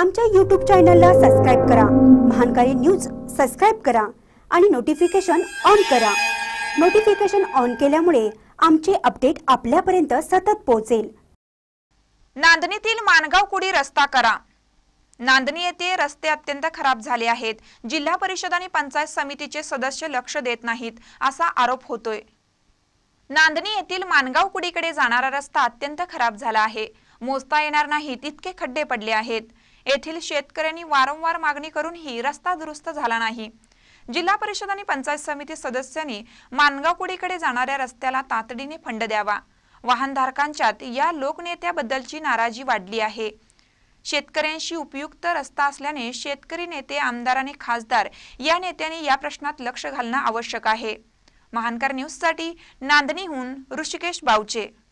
आमच्या यूट्यूब चॅनलला सबस्क्राईब करा महानकारी न्यूज सबस्क्राईब करा आणि नोटिफिकेशन ऑन करा नोटिफिकेशन ऑन केल्यामुळे आमचे अपडेट आपल्यापर्यंत सतत पोहोचेल नांदणीतील मानगाव कुडी रस्ता करा नांदणी येथे रस्ते अत्यंत खराब झाले आहेत जिल्हा परिषद आणि पंचायत समितीचे सदस्य लक्ष देत नाहीत असा आरोप होतोय नांदणी येथील मानगाव कुडीकडे जाणारा रस्ता अत्यंत खराब झाला आहे मोजता येणार नाहीत इतके खड्डे पडले आहेत येथील शेतकऱ्यांनी वारंवार मागणी करूनही रस्ता दुरुस्त झाला नाही जिल्हा परिषद आणि पंचायत समिती सदस्यांनी मानगावकुडीकडे जाणाऱ्या रस्त्याला तातडीने फंड द्यावा वाहनधारकांच्यात या लोकनेत्याबद्दलची नाराजी वाढली आहे शेतकऱ्यांशी उपयुक्त रस्ता असल्याने शेतकरी नेते आमदार आणि खासदार या नेत्यांनी या प्रश्नात लक्ष घालणं आवश्यक आहे महानकर न्यूजसाठी नांदणीहून ऋषिकेश बावचे